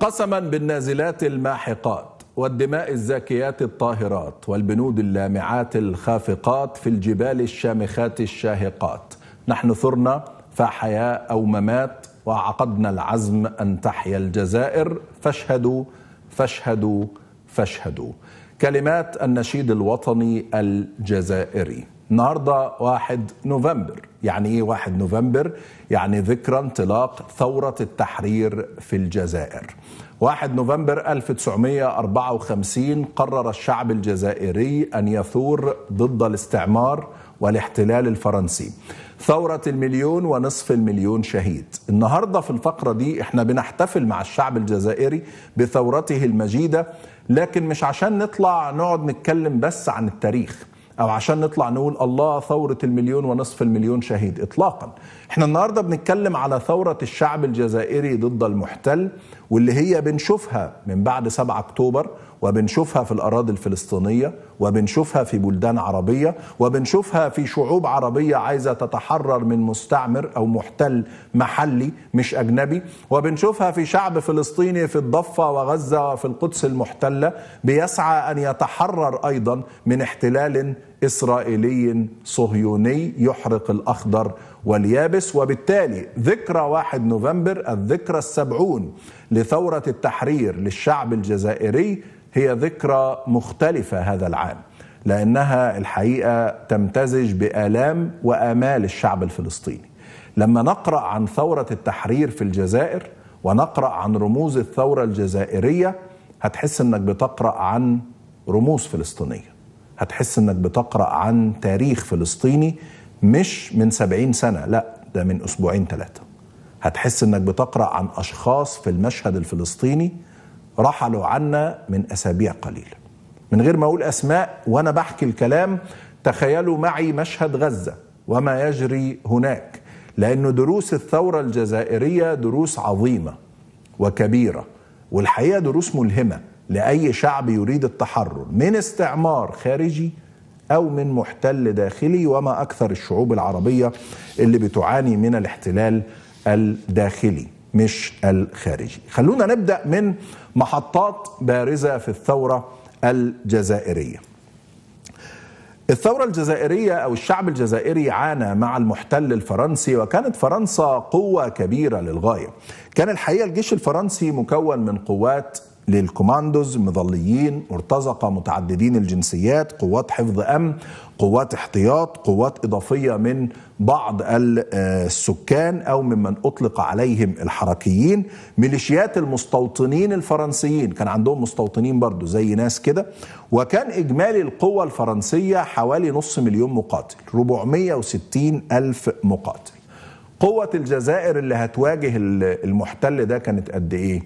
قسما بالنازلات الماحقات والدماء الزاكيات الطاهرات والبنود اللامعات الخافقات في الجبال الشامخات الشاهقات نحن ثرنا فحياة أو ممات وعقدنا العزم أن تحيا الجزائر فاشهدوا فاشهدوا فاشهدوا كلمات النشيد الوطني الجزائري النهارده 1 نوفمبر يعني ايه 1 نوفمبر؟ يعني ذكرى انطلاق ثورة التحرير في الجزائر. 1 نوفمبر 1954 قرر الشعب الجزائري ان يثور ضد الاستعمار والاحتلال الفرنسي. ثورة المليون ونصف المليون شهيد. النهارده في الفقرة دي احنا بنحتفل مع الشعب الجزائري بثورته المجيدة لكن مش عشان نطلع نقعد نتكلم بس عن التاريخ. او عشان نطلع نقول الله ثوره المليون ونصف المليون شهيد اطلاقا احنا النهارده بنتكلم على ثوره الشعب الجزائري ضد المحتل واللي هي بنشوفها من بعد 7 اكتوبر وبنشوفها في الاراضي الفلسطينيه وبنشوفها في بلدان عربيه وبنشوفها في شعوب عربيه عايزه تتحرر من مستعمر او محتل محلي مش اجنبي وبنشوفها في شعب فلسطيني في الضفه وغزه وفي القدس المحتله بيسعى ان يتحرر ايضا من احتلال إسرائيلي صهيوني يحرق الأخضر واليابس وبالتالي ذكرى 1 نوفمبر الذكرى السبعون لثورة التحرير للشعب الجزائري هي ذكرى مختلفة هذا العام لأنها الحقيقة تمتزج بآلام وآمال الشعب الفلسطيني لما نقرأ عن ثورة التحرير في الجزائر ونقرأ عن رموز الثورة الجزائرية هتحس انك بتقرأ عن رموز فلسطينية هتحس انك بتقرا عن تاريخ فلسطيني مش من 70 سنه لا ده من اسبوعين ثلاثه هتحس انك بتقرا عن اشخاص في المشهد الفلسطيني رحلوا عنا من اسابيع قليله من غير ما اقول اسماء وانا بحكي الكلام تخيلوا معي مشهد غزه وما يجري هناك لأن دروس الثورة الجزائرية دروس عظيمة وكبيرة والحقيقة دروس ملهمة لاي شعب يريد التحرر من استعمار خارجي او من محتل داخلي وما اكثر الشعوب العربيه اللي بتعاني من الاحتلال الداخلي مش الخارجي. خلونا نبدا من محطات بارزه في الثوره الجزائريه. الثورة الجزائرية أو الشعب الجزائري عانى مع المحتل الفرنسي وكانت فرنسا قوة كبيرة للغاية كان الحقيقة الجيش الفرنسي مكون من قوات للكوماندوز مظليين مرتزقة متعددين الجنسيات قوات حفظ أمن قوات احتياط قوات إضافية من بعض آه، السكان أو ممن أطلق عليهم الحركيين ميليشيات المستوطنين الفرنسيين كان عندهم مستوطنين برضو زي ناس كده وكان إجمالي القوة الفرنسية حوالي نص مليون مقاتل 460 ألف مقاتل قوة الجزائر اللي هتواجه المحتل ده كانت قد إيه؟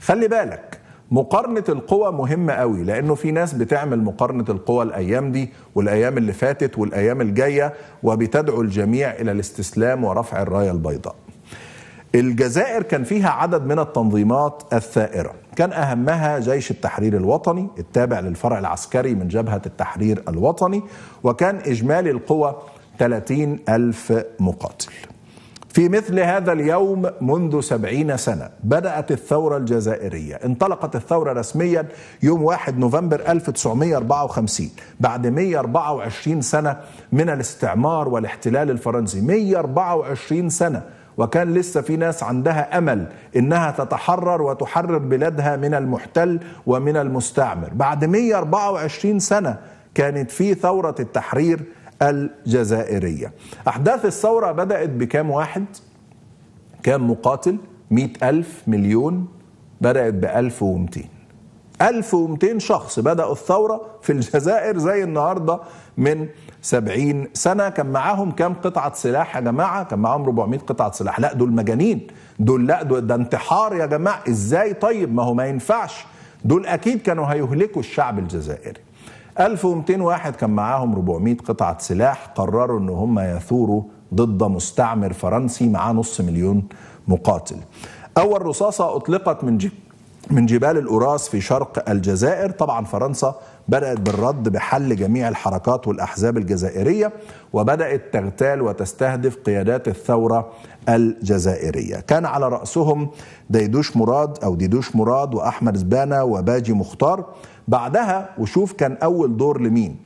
خلي بالك مقارنة القوى مهمة قوي لأنه في ناس بتعمل مقارنة القوى الأيام دي والأيام اللي فاتت والأيام الجاية وبتدعو الجميع إلى الاستسلام ورفع الراية البيضاء الجزائر كان فيها عدد من التنظيمات الثائرة كان أهمها جيش التحرير الوطني التابع للفرع العسكري من جبهة التحرير الوطني وكان إجمالي القوى 30 ألف مقاتل في مثل هذا اليوم منذ سبعين سنة بدأت الثورة الجزائرية انطلقت الثورة رسميا يوم 1 نوفمبر 1954 بعد 124 سنة من الاستعمار والاحتلال الفرنسي 124 سنة وكان لسه في ناس عندها امل انها تتحرر وتحرر بلادها من المحتل ومن المستعمر بعد 124 سنه كانت في ثوره التحرير الجزائرية أحداث الثورة بدأت بكام واحد كام مقاتل مئة ألف مليون بدأت بألف ومتين 1200 شخص بدأوا الثورة في الجزائر زي النهاردة من 70 سنة كان معاهم كام قطعة سلاح يا جماعة كان معاهم 400 قطعة سلاح لا دول مجانين دول لا دول ده انتحار يا جماعة ازاي طيب ما هو ما ينفعش دول أكيد كانوا هيهلكوا الشعب الجزائري 1200 واحد كان معاهم 400 قطعة سلاح قرروا ان هم يثوروا ضد مستعمر فرنسي معاه نص مليون مقاتل أول رصاصة أطلقت من جيب من جبال الأوراس في شرق الجزائر طبعا فرنسا بدأت بالرد بحل جميع الحركات والأحزاب الجزائرية وبدأت تغتال وتستهدف قيادات الثورة الجزائرية كان على رأسهم ديدوش مراد أو ديدوش مراد وأحمد زبانة وباجي مختار بعدها وشوف كان أول دور لمين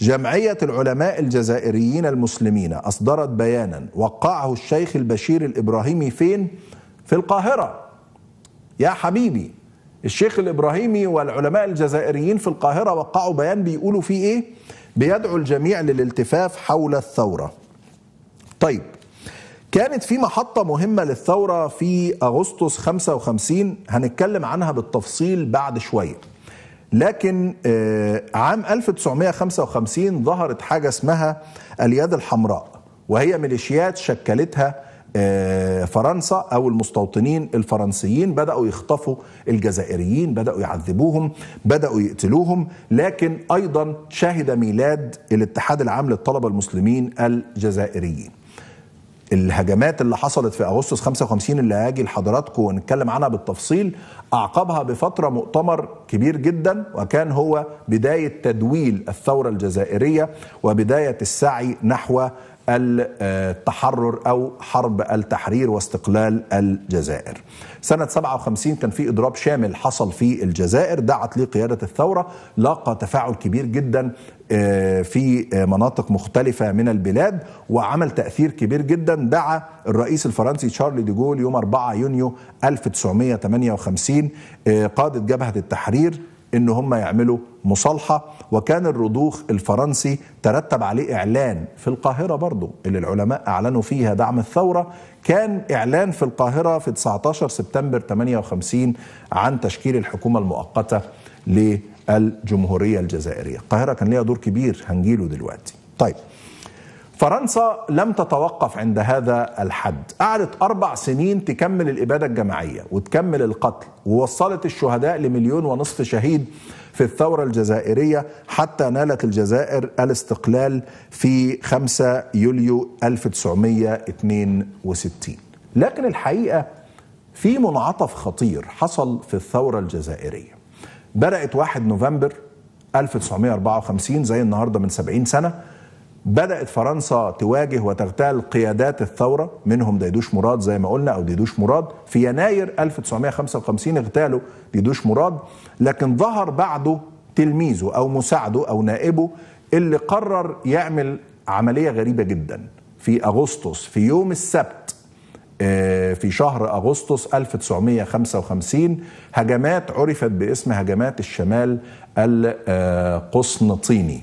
جمعية العلماء الجزائريين المسلمين أصدرت بيانا وقعه الشيخ البشير الإبراهيمي فين؟ في القاهرة يا حبيبي الشيخ الابراهيمي والعلماء الجزائريين في القاهره وقعوا بيان بيقولوا فيه ايه؟ بيدعو الجميع للالتفاف حول الثوره. طيب كانت في محطه مهمه للثوره في اغسطس 55 هنتكلم عنها بالتفصيل بعد شويه. لكن آه، عام 1955 ظهرت حاجه اسمها اليد الحمراء وهي ميليشيات شكلتها آه، فرنسا او المستوطنين الفرنسيين بداوا يخطفوا الجزائريين بداوا يعذبوهم بداوا يقتلوهم لكن ايضا شهد ميلاد الاتحاد العام للطلبه المسلمين الجزائريين الهجمات اللي حصلت في اغسطس 55 اللي هاجي لحضراتكم ونتكلم عنها بالتفصيل اعقبها بفتره مؤتمر كبير جدا وكان هو بدايه تدويل الثوره الجزائريه وبدايه السعي نحو التحرر أو حرب التحرير واستقلال الجزائر سنة 57 كان في إضراب شامل حصل في الجزائر دعت قياده الثورة لاقى تفاعل كبير جدا آه، في مناطق مختلفة من البلاد وعمل تأثير كبير جدا دعا الرئيس الفرنسي شارلي ديجول يوم 4 يونيو 1958 آه، قادة جبهة التحرير ان هم يعملوا مصالحه وكان الرضوخ الفرنسي ترتب عليه اعلان في القاهره برضه اللي العلماء اعلنوا فيها دعم الثوره كان اعلان في القاهره في 19 سبتمبر 58 عن تشكيل الحكومه المؤقته للجمهوريه الجزائريه القاهره كان ليها دور كبير هنجيله دلوقتي طيب فرنسا لم تتوقف عند هذا الحد قعدت أربع سنين تكمل الإبادة الجماعية وتكمل القتل ووصلت الشهداء لمليون ونصف شهيد في الثورة الجزائرية حتى نالت الجزائر الاستقلال في 5 يوليو 1962 لكن الحقيقة في منعطف خطير حصل في الثورة الجزائرية بدأت 1 نوفمبر 1954 زي النهاردة من 70 سنة بدأت فرنسا تواجه وتغتال قيادات الثورة منهم ديدوش مراد زي ما قلنا أو ديدوش مراد في يناير 1955 اغتالوا ديدوش مراد لكن ظهر بعده تلميذه أو مساعده أو نائبه اللي قرر يعمل عملية غريبة جدا في أغسطس في يوم السبت آه، في شهر أغسطس 1955 هجمات عرفت باسم هجمات الشمال القسنطيني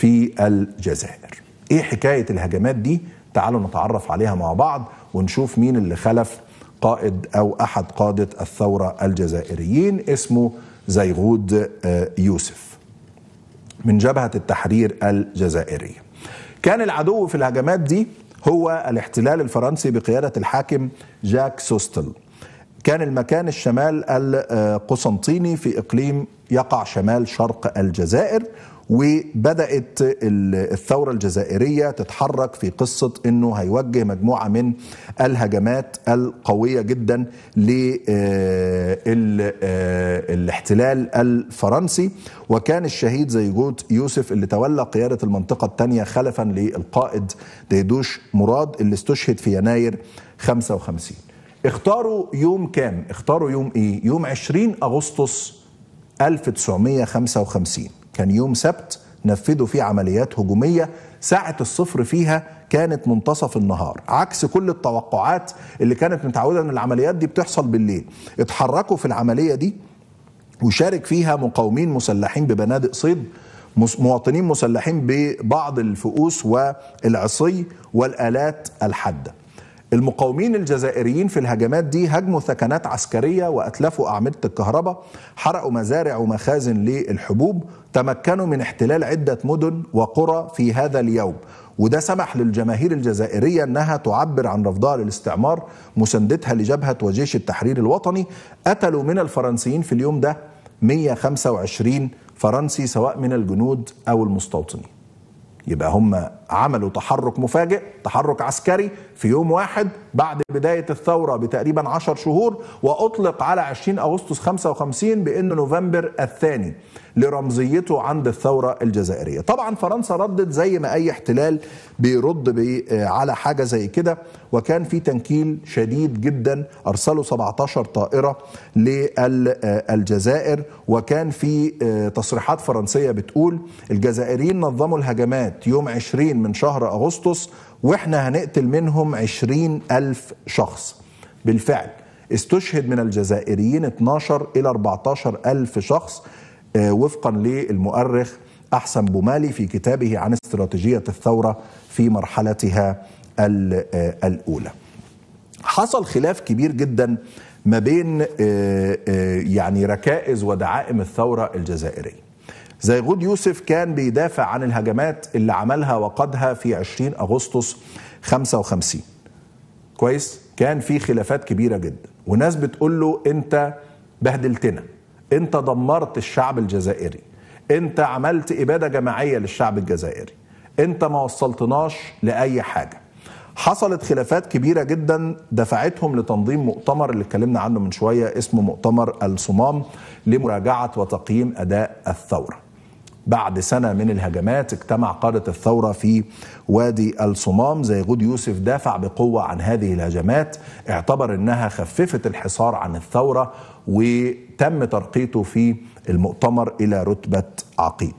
في الجزائر ايه حكاية الهجمات دي تعالوا نتعرف عليها مع بعض ونشوف مين اللي خلف قائد او احد قادة الثورة الجزائريين اسمه زيغود آه، يوسف من جبهة التحرير الجزائرية كان العدو في الهجمات دي هو الاحتلال الفرنسي بقيادة الحاكم جاك سوستل كان المكان الشمال القسنطيني في إقليم يقع شمال شرق الجزائر وبدأت الثورة الجزائرية تتحرك في قصة أنه هيوجه مجموعة من الهجمات القوية جدا للاحتلال آه، آه، الفرنسي وكان الشهيد زيجوت يوسف اللي تولى قيادة المنطقة الثانية خلفا للقائد ديدوش مراد اللي استشهد في يناير 55 اختاروا يوم كام؟ اختاروا يوم ايه؟ يوم 20 اغسطس 1955 كان يوم سبت نفذوا فيه عمليات هجومية ساعة الصفر فيها كانت منتصف النهار عكس كل التوقعات اللي كانت متعودة ان العمليات دي بتحصل بالليل اتحركوا في العملية دي وشارك فيها مقاومين مسلحين ببنادق صيد مواطنين مسلحين ببعض الفؤوس والعصي والآلات الحادة المقاومين الجزائريين في الهجمات دي هجموا ثكنات عسكرية وأتلفوا أعمدة الكهرباء حرقوا مزارع ومخازن للحبوب تمكنوا من احتلال عدة مدن وقرى في هذا اليوم وده سمح للجماهير الجزائرية أنها تعبر عن رفضها للاستعمار مساندتها لجبهة وجيش التحرير الوطني قتلوا من الفرنسيين في اليوم ده 125 فرنسي سواء من الجنود أو المستوطنين يبقى هم عملوا تحرك مفاجئ تحرك عسكري في يوم واحد بعد بداية الثورة بتقريبا 10 شهور وأطلق على 20 أغسطس 55 بأنه نوفمبر الثاني لرمزيته عند الثورة الجزائرية طبعا فرنسا ردت زي ما أي احتلال بيرد بي على حاجة زي كده وكان في تنكيل شديد جدا أرسلوا 17 طائرة للجزائر وكان في آه، تصريحات فرنسية بتقول الجزائريين نظموا الهجمات يوم 20 من شهر أغسطس واحنا هنقتل منهم 20 ألف شخص بالفعل استشهد من الجزائريين 12 إلى 14 ألف شخص آه، وفقا للمؤرخ أحسن بومالي في كتابه عن استراتيجية الثورة في مرحلتها آه، الأولى حصل خلاف كبير جدا ما بين آه، يعني ركائز ودعائم الثورة الجزائرية زيغود يوسف كان بيدافع عن الهجمات اللي عملها وقدها في 20 أغسطس 55 كويس كان في خلافات كبيره جدا وناس بتقول له انت بهدلتنا انت دمرت الشعب الجزائري انت عملت اباده جماعيه للشعب الجزائري انت ما وصلتناش لاي حاجه حصلت خلافات كبيرة جدا دفعتهم لتنظيم مؤتمر اللي اتكلمنا عنه من شوية اسمه مؤتمر الصمام لمراجعة وتقييم أداء الثورة بعد سنة من الهجمات اجتمع قادة الثورة في وادي الصمام زي غود يوسف دافع بقوة عن هذه الهجمات اعتبر انها خففت الحصار عن الثورة وتم ترقيته في المؤتمر الى رتبة عقيد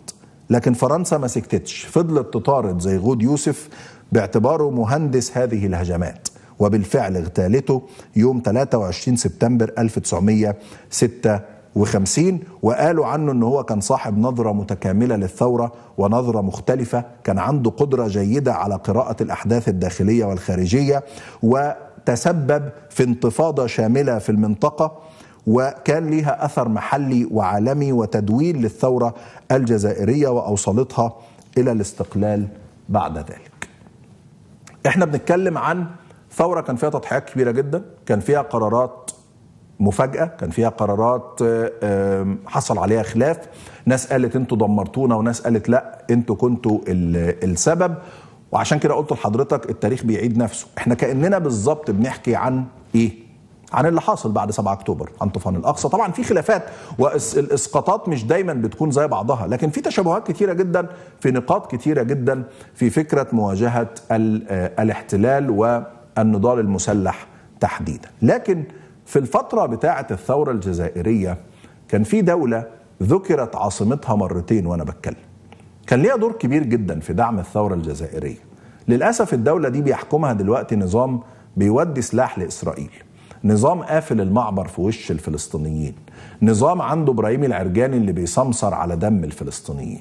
لكن فرنسا ما سكتتش فضلت تطارد زي غود يوسف باعتباره مهندس هذه الهجمات وبالفعل اغتالته يوم 23 سبتمبر 1946 وخمسين وقالوا عنه ان هو كان صاحب نظرة متكاملة للثورة ونظرة مختلفة كان عنده قدرة جيدة على قراءة الأحداث الداخلية والخارجية وتسبب في انتفاضة شاملة في المنطقة وكان ليها أثر محلي وعالمي وتدويل للثورة الجزائرية وأوصلتها إلى الاستقلال بعد ذلك احنا بنتكلم عن ثورة كان فيها تضحيات كبيرة جدا كان فيها قرارات مفاجاه كان فيها قرارات حصل عليها خلاف ناس قالت انتوا دمرتونا وناس قالت لا انتوا كنتوا السبب وعشان كده قلت لحضرتك التاريخ بيعيد نفسه احنا كاننا بالظبط بنحكي عن ايه عن اللي حاصل بعد 7 اكتوبر عن طوفان الاقصى طبعا في خلافات والاسقاطات مش دايما بتكون زي بعضها لكن في تشابهات كثيره جدا في نقاط كثيره جدا في فكره مواجهه آه، الاحتلال والنضال المسلح تحديدا لكن في الفترة بتاعة الثورة الجزائرية كان في دولة ذكرت عاصمتها مرتين وأنا بتكلم كان ليها دور كبير جدا في دعم الثورة الجزائرية للأسف الدولة دي بيحكمها دلوقتي نظام بيودي سلاح لإسرائيل نظام قافل المعبر في وش الفلسطينيين نظام عنده إبراهيم العرجاني اللي بيسمصر على دم الفلسطينيين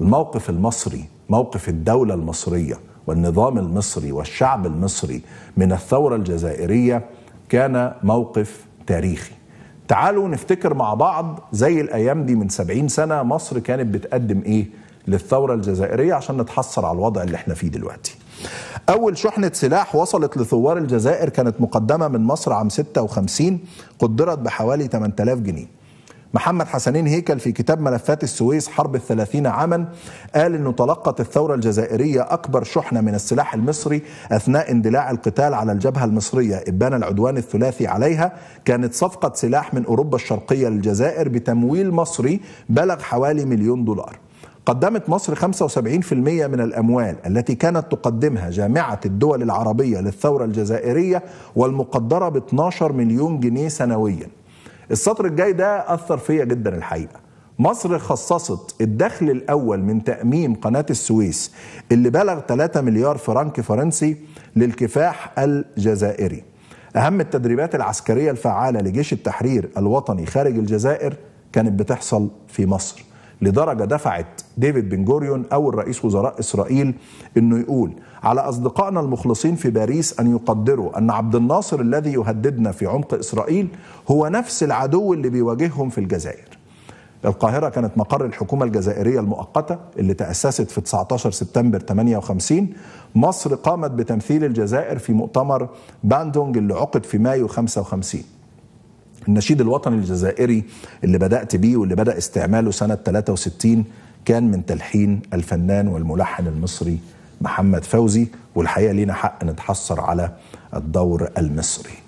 الموقف المصري موقف الدولة المصرية والنظام المصري والشعب المصري من الثورة الجزائرية كان موقف تاريخي تعالوا نفتكر مع بعض زي الأيام دي من 70 سنة مصر كانت بتقدم إيه للثورة الجزائرية عشان نتحصر على الوضع اللي احنا فيه دلوقتي أول شحنة سلاح وصلت لثوار الجزائر كانت مقدمة من مصر عام 56 قدرت بحوالي 8000 جنيه محمد حسنين هيكل في كتاب ملفات السويس حرب الثلاثين عاما قال انه تلقت الثورة الجزائرية اكبر شحنة من السلاح المصري اثناء اندلاع القتال على الجبهة المصرية ابان العدوان الثلاثي عليها كانت صفقة سلاح من اوروبا الشرقية للجزائر بتمويل مصري بلغ حوالي مليون دولار قدمت مصر 75% من الأموال التي كانت تقدمها جامعة الدول العربية للثورة الجزائرية والمقدرة ب 12 مليون جنيه سنوياً السطر الجاي ده اثر فيا جدا الحقيقه مصر خصصت الدخل الاول من تاميم قناه السويس اللي بلغ 3 مليار فرنك فرنسي للكفاح الجزائري اهم التدريبات العسكريه الفعاله لجيش التحرير الوطني خارج الجزائر كانت بتحصل في مصر لدرجه دفعت ديفيد بن جوريون أول رئيس وزراء إسرائيل أنه يقول على أصدقائنا المخلصين في باريس أن يقدروا أن عبد الناصر الذي يهددنا في عمق إسرائيل هو نفس العدو اللي بيواجههم في الجزائر القاهرة كانت مقر الحكومة الجزائرية المؤقتة اللي تأسست في 19 سبتمبر 58 مصر قامت بتمثيل الجزائر في مؤتمر باندونج اللي عقد في مايو 55 النشيد الوطني الجزائري اللي بدأت بيه واللي بدأ استعماله سنة 63 كان من تلحين الفنان والملحن المصري محمد فوزي والحقيقه لينا حق نتحسر على الدور المصري